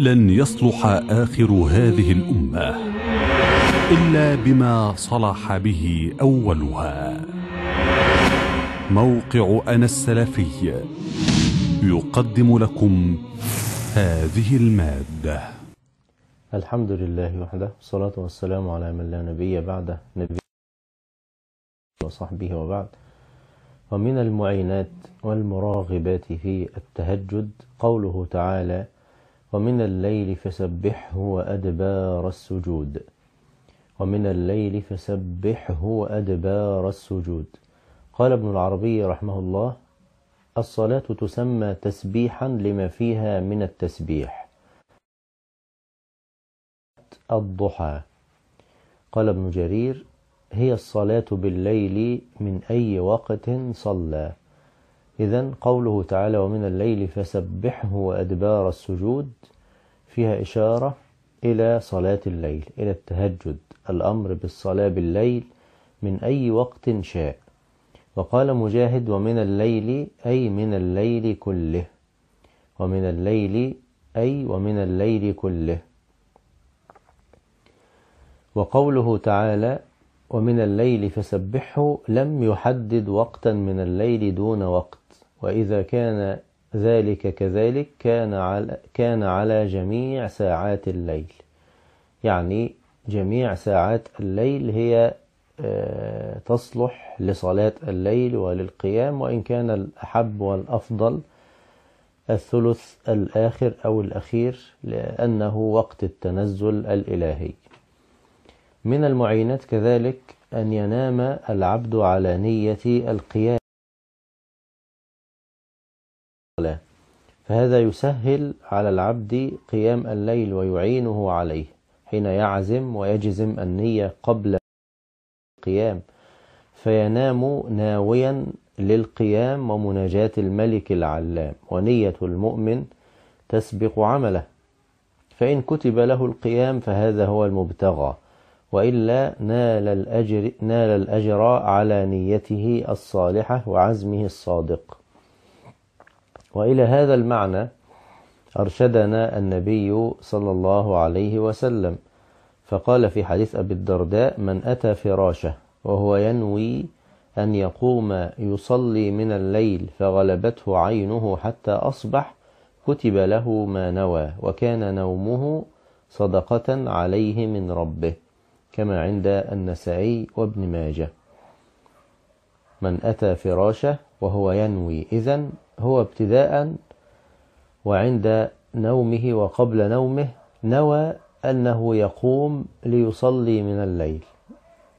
لن يصلح آخر هذه الأمة إلا بما صلح به أولها موقع أنا السلفي يقدم لكم هذه المادة الحمد لله وحده والصلاة والسلام على من لا نبي بعده نبي وصحبه وبعد ومن المعينات والمراغبات في التهجد قوله تعالى ومن الليل فسبحه وأدبار السجود ومن الليل فسبحه وأدبار السجود قال ابن العربي رحمه الله الصلاة تسمى تسبيحا لما فيها من التسبيح الضحى قال ابن جرير هي الصلاة بالليل من أي وقت صلى إذا قوله تعالى ومن الليل فسبحه وأدبار السجود فيها إشارة إلى صلاة الليل إلى التهجد الأمر بالصلاة بالليل من أي وقت شاء وقال مجاهد ومن الليل أي من الليل كله ومن الليل أي ومن الليل كله وقوله تعالى ومن الليل فسبحه لم يحدد وقتا من الليل دون وقت وإذا كان ذلك كذلك كان على, كان على جميع ساعات الليل يعني جميع ساعات الليل هي آه، تصلح لصلاة الليل وللقيام وإن كان الأحب والأفضل الثلث الآخر أو الأخير لأنه وقت التنزل الإلهي من المعينات كذلك أن ينام العبد على نية القيام فهذا يسهل على العبد قيام الليل ويعينه عليه حين يعزم ويجزم النية قبل القيام فينام ناويا للقيام ومناجاة الملك العلام ونية المؤمن تسبق عمله فإن كتب له القيام فهذا هو المبتغى وإلا نال الأجر, نال الأجر على نيته الصالحة وعزمه الصادق وإلى هذا المعنى أرشدنا النبي صلى الله عليه وسلم فقال في حديث أبي الدرداء من أتى فراشه وهو ينوي أن يقوم يصلي من الليل فغلبته عينه حتى أصبح كتب له ما نوى وكان نومه صدقة عليه من ربه كما عند النسائي وابن ماجه من أتى فراشه وهو ينوي إذا هو ابتداء وعند نومه وقبل نومه نوى أنه يقوم ليصلي من الليل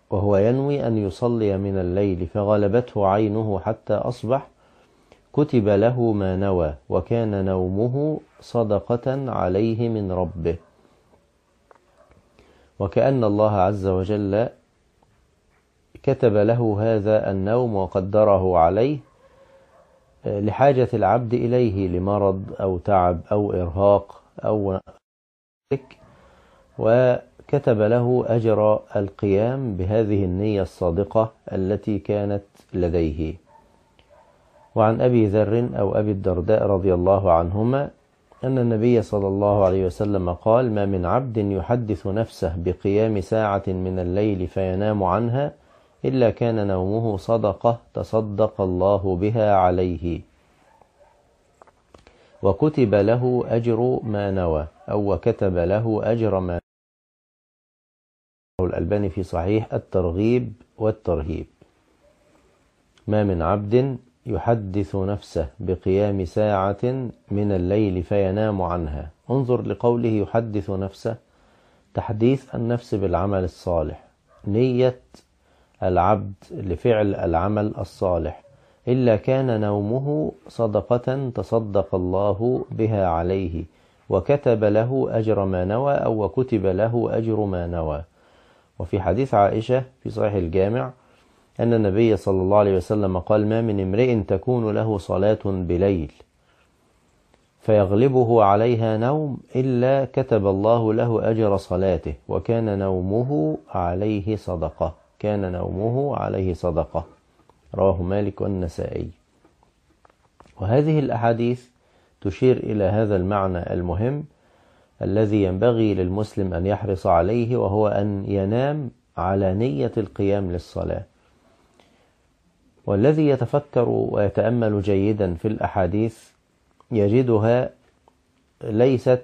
وهو ينوي أن يصلي من الليل فغلبته عينه حتى أصبح كتب له ما نوى وكان نومه صدقة عليه من ربه وكأن الله عز وجل كتب له هذا النوم وقدره عليه لحاجة العبد إليه لمرض أو تعب أو إرهاق أو وكتب له أجر القيام بهذه النية الصادقة التي كانت لديه وعن أبي ذر أو أبي الدرداء رضي الله عنهما أن النبي صلى الله عليه وسلم قال ما من عبد يحدث نفسه بقيام ساعة من الليل فينام عنها إلا كان نومه صدقة تصدق الله بها عليه وكتب له أجر ما نوى أو وكتب له أجر ما نوى الألباني في صحيح الترغيب والترهيب ما من عبد يحدث نفسه بقيام ساعة من الليل فينام عنها انظر لقوله يحدث نفسه تحديث النفس بالعمل الصالح نية العبد لفعل العمل الصالح إلا كان نومه صدقة تصدق الله بها عليه وكتب له أجر ما نوى أو وكتب له أجر ما نوى وفي حديث عائشة في صحيح الجامع أن النبي صلى الله عليه وسلم قال ما من امرئ تكون له صلاة بليل فيغلبه عليها نوم إلا كتب الله له أجر صلاته وكان نومه عليه صدقة كان نومه عليه صدقة رواه مالك والنسائي وهذه الأحاديث تشير إلى هذا المعنى المهم الذي ينبغي للمسلم أن يحرص عليه وهو أن ينام على نية القيام للصلاة والذي يتفكر ويتأمل جيدا في الأحاديث يجدها ليست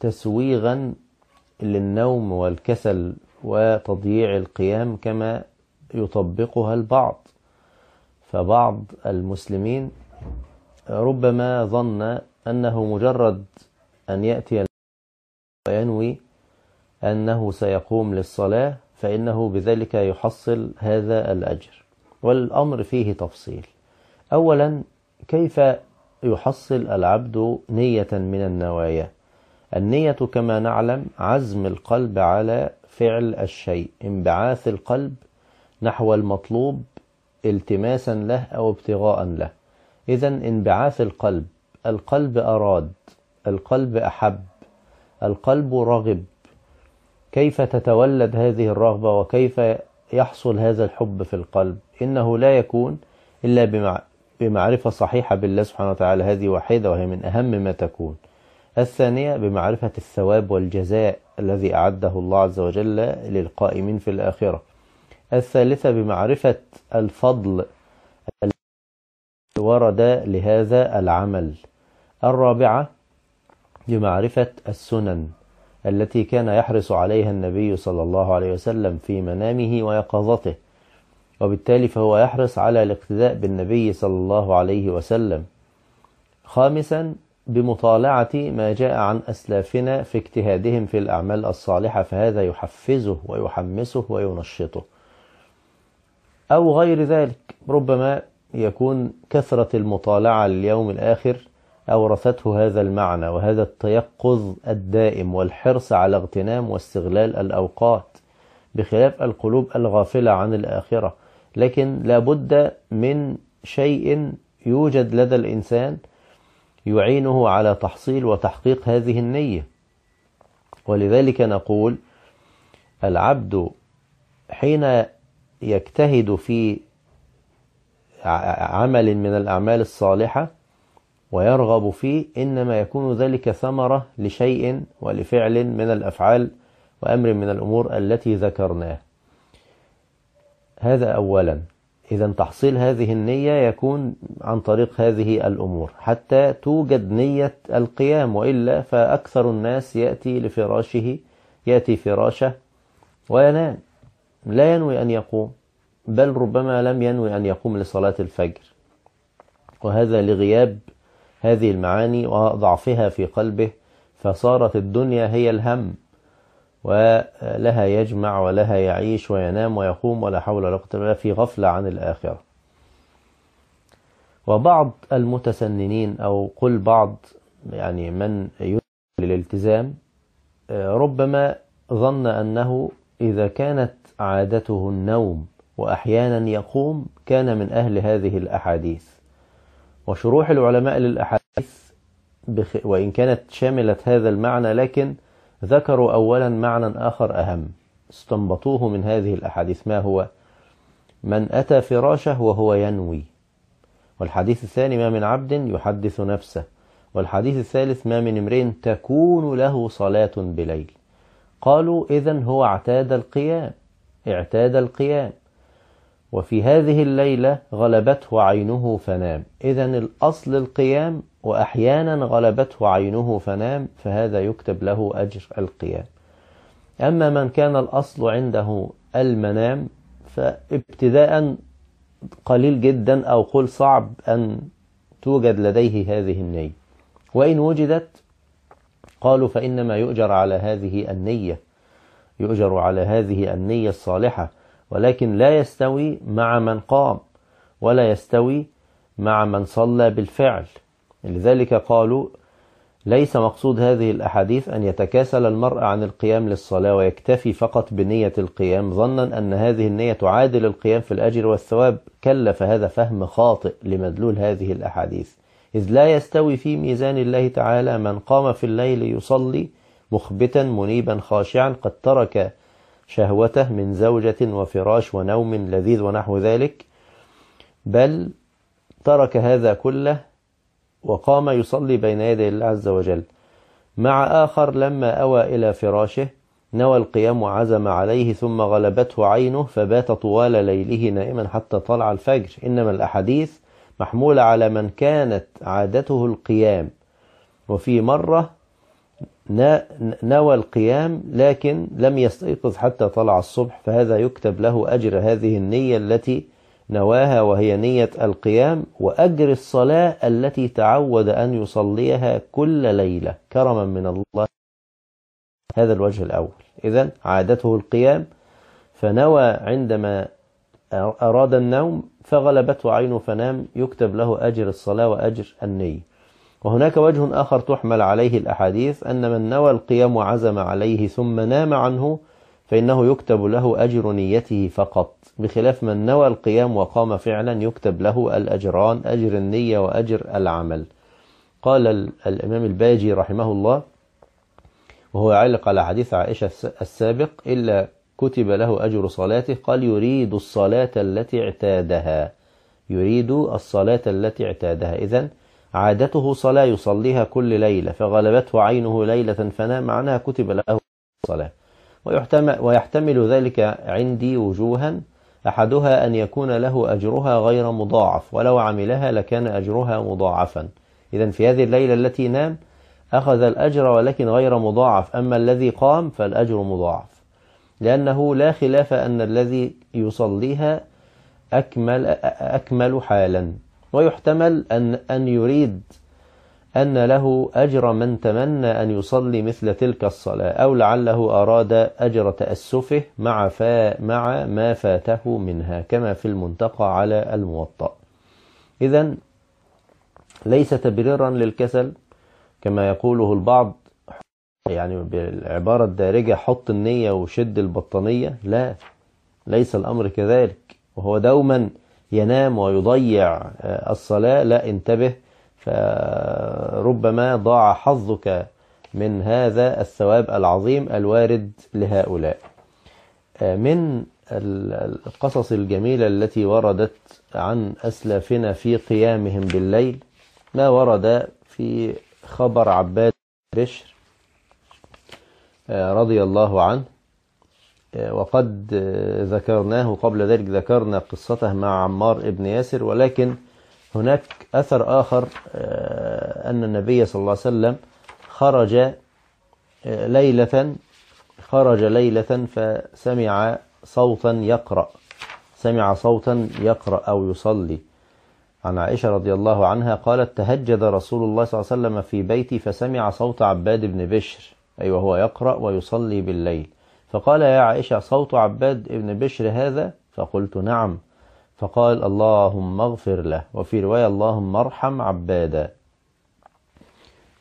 تسويغا للنوم والكسل وتضييع القيام كما يطبقها البعض فبعض المسلمين ربما ظن أنه مجرد أن يأتي وينوي أنه سيقوم للصلاة فإنه بذلك يحصل هذا الأجر والأمر فيه تفصيل أولا كيف يحصل العبد نية من النوايا النية كما نعلم عزم القلب على فعل الشيء انبعاث القلب نحو المطلوب التماسا له أو ابتغاء له إذا انبعاث القلب القلب أراد القلب أحب القلب رغب كيف تتولد هذه الرغبة وكيف يحصل هذا الحب في القلب إنه لا يكون إلا بمعرفة صحيحة بالله سبحانه وتعالى هذه واحدة وهي من أهم ما تكون الثانية بمعرفة الثواب والجزاء الذي أعده الله عز وجل للقائمين في الآخرة الثالثة بمعرفة الفضل ورد لهذا العمل الرابعة بمعرفة السنن التي كان يحرص عليها النبي صلى الله عليه وسلم في منامه ويقظته وبالتالي فهو يحرص على الاقتداء بالنبي صلى الله عليه وسلم خامسا بمطالعة ما جاء عن أسلافنا في اجتهادهم في الأعمال الصالحة فهذا يحفزه ويحمسه وينشطه أو غير ذلك ربما يكون كثرة المطالعة لليوم الآخر أورثته هذا المعنى وهذا التيقظ الدائم والحرص على اغتنام واستغلال الأوقات بخلاف القلوب الغافلة عن الآخرة لكن لابد من شيء يوجد لدى الإنسان يعينه على تحصيل وتحقيق هذه النية ولذلك نقول العبد حين يجتهد في عمل من الأعمال الصالحة ويرغب فيه إنما يكون ذلك ثمرة لشيء ولفعل من الأفعال وأمر من الأمور التي ذكرناه هذا أولا إذا تحصيل هذه النية يكون عن طريق هذه الأمور حتى توجد نية القيام وإلا فأكثر الناس يأتي لفراشه يأتي فراشه وينام لا ينوي أن يقوم بل ربما لم ينوي أن يقوم لصلاة الفجر وهذا لغياب هذه المعاني وضعفها في قلبه فصارت الدنيا هي الهم ولها يجمع ولها يعيش وينام ويقوم ولا حول ولا قوة إلا في غفلة عن الآخرة وبعض المتسننين أو قل بعض يعني من يدخل للالتزام ربما ظن أنه إذا كانت عادته النوم وأحيانا يقوم كان من أهل هذه الأحاديث وشروح العلماء للأحاديث وإن كانت شملت هذا المعنى لكن ذكروا أولا معنى آخر أهم استنبطوه من هذه الأحاديث ما هو من أتى فراشه وهو ينوي والحديث الثاني ما من عبد يحدث نفسه والحديث الثالث ما من امرئ تكون له صلاة بليل قالوا إذا هو اعتاد القيام اعتاد القيام وفي هذه الليلة غلبته عينه فنام إذا الأصل القيام وأحيانا غلبته عينه فنام فهذا يكتب له أجر القيام أما من كان الأصل عنده المنام فابتداء قليل جدا أو قل صعب أن توجد لديه هذه النية وإن وجدت قالوا فإنما يؤجر على هذه النية يؤجر على هذه النية الصالحة ولكن لا يستوي مع من قام ولا يستوي مع من صلى بالفعل لذلك قالوا ليس مقصود هذه الأحاديث أن يتكاسل المرء عن القيام للصلاة ويكتفي فقط بنية القيام ظنا أن هذه النية تعادل القيام في الأجر والثواب كلف هذا فهم خاطئ لمدلول هذه الأحاديث إذ لا يستوي في ميزان الله تعالى من قام في الليل يصلي مخبتا منيبا خاشعا قد ترك شهوته من زوجة وفراش ونوم لذيذ ونحو ذلك بل ترك هذا كله وقام يصلي بين يدي الله عز وجل مع آخر لما أوى إلى فراشه نوى القيام وعزم عليه ثم غلبته عينه فبات طوال ليله نائما حتى طلع الفجر إنما الأحاديث محمولة على من كانت عادته القيام وفي مرة نوى القيام لكن لم يستيقظ حتى طلع الصبح فهذا يكتب له أجر هذه النية التي نواها وهي نية القيام وأجر الصلاة التي تعود أن يصليها كل ليلة كرما من الله هذا الوجه الأول إذا عادته القيام فنوى عندما أراد النوم فغلبته عينه فنام يكتب له أجر الصلاة وأجر النية وهناك وجه آخر تحمل عليه الأحاديث أن من نوى القيام وعزم عليه ثم نام عنه فإنه يكتب له أجر نيته فقط بخلاف من نوى القيام وقام فعلا يكتب له الأجران أجر النية وأجر العمل قال الإمام الباجي رحمه الله وهو يعلق على حديث عائشة السابق إلا كتب له أجر صلاته قال يريد الصلاة التي اعتادها يريد الصلاة التي اعتادها إذن عادته صلاة يصليها كل ليلة فغلبته عينه ليلة فنام عنها كتب له صلاة ويحتمل ذلك عندي وجوها أحدها أن يكون له أجرها غير مضاعف ولو عملها لكان أجرها مضاعفا إذا في هذه الليلة التي نام أخذ الأجر ولكن غير مضاعف أما الذي قام فالأجر مضاعف لأنه لا خلاف أن الذي يصليها أكمل, أكمل حالا ويحتمل أن, أن يريد أن له أجر من تمنى أن يصلي مثل تلك الصلاة أو لعله أراد أجر تأسفه مع, فا مع ما فاته منها كما في المنتقى على الموطأ إذا ليس تبريرا للكسل كما يقوله البعض يعني بالعبارة الدارجة حط النية وشد البطانية لا ليس الأمر كذلك وهو دوما ينام ويضيع آه، الصلاة لا انتبه فربما ضاع حظك من هذا الثواب العظيم الوارد لهؤلاء آه، من القصص الجميلة التي وردت عن أسلافنا في قيامهم بالليل ما ورد في خبر عباد رشر آه، رضي الله عنه آه، وقد آه، ذكرناه قبل ذلك ذكرنا قصته مع عمار ابن ياسر ولكن هناك أثر آخر آه، أن النبي صلى الله عليه وسلم خرج ليلة خرج ليلة فسمع صوتا يقرأ سمع صوتا يقرأ أو يصلي عن عائشة رضي الله عنها قالت تهجد رسول الله صلى الله عليه وسلم في بيتي فسمع صوت عباد بن بشر أي أيوة وهو يقرأ ويصلي بالليل فقال يا عائشة صوت عباد ابن بشر هذا فقلت نعم فقال اللهم اغفر له وفي رواية اللهم ارحم عبادا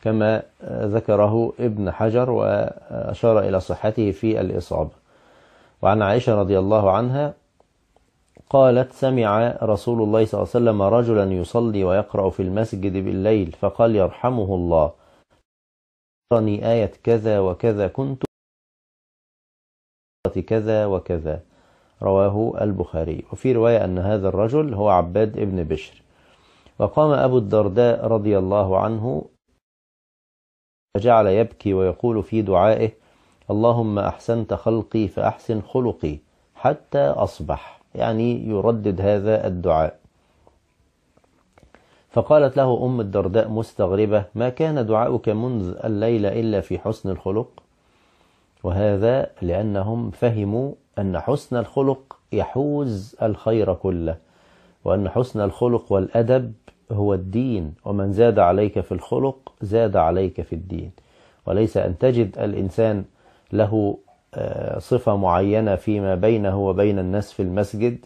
كما ذكره ابن حجر وأشار إلى صحته في الإصابة وعن عائشة رضي الله عنها قالت سمع رسول الله صلى الله عليه وسلم رجلا يصلي ويقرأ في المسجد بالليل فقال يرحمه الله آية كذا وكذا كنت كذا وكذا رواه البخاري وفي رواية أن هذا الرجل هو عباد ابن بشر وقام أبو الدرداء رضي الله عنه فجعل يبكي ويقول في دعائه اللهم أحسنت خلقي فأحسن خلقي حتى أصبح يعني يردد هذا الدعاء فقالت له أم الدرداء مستغربة ما كان دعاؤك منذ الليلة إلا في حسن الخلق وهذا لأنهم فهموا أن حسن الخلق يحوز الخير كله وأن حسن الخلق والأدب هو الدين ومن زاد عليك في الخلق زاد عليك في الدين وليس أن تجد الإنسان له آه، صفة معينة فيما بينه وبين الناس في المسجد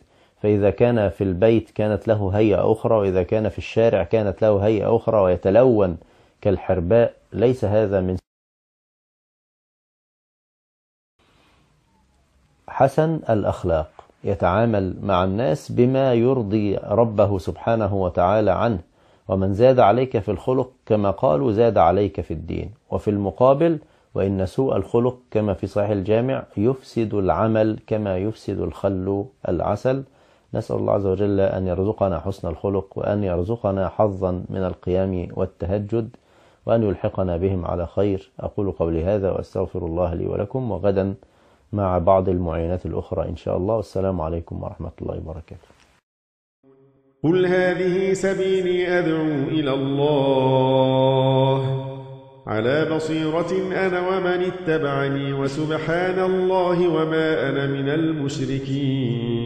فإذا كان في البيت كانت له هيئة أخرى وإذا كان في الشارع كانت له هيئة أخرى ويتلون كالحرباء ليس هذا من حسن الأخلاق يتعامل مع الناس بما يرضي ربه سبحانه وتعالى عنه ومن زاد عليك في الخلق كما قالوا زاد عليك في الدين وفي المقابل وإن سوء الخلق كما في صحيح الجامع يفسد العمل كما يفسد الخل العسل نسأل الله عز وجل أن يرزقنا حسن الخلق وأن يرزقنا حظا من القيام والتهجد وأن يلحقنا بهم على خير أقول قولي هذا وأستغفر الله لي ولكم وغدا مع بعض المعينات الأخرى إن شاء الله والسلام عليكم ورحمة الله وبركاته قل هذه سبيلي أدعو إلى الله على بصيرة أنا ومن اتبعني وسبحان الله وما أنا من المشركين